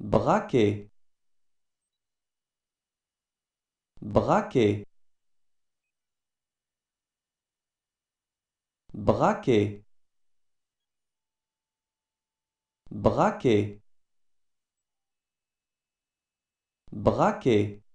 braquer braquer braquer braquer braquer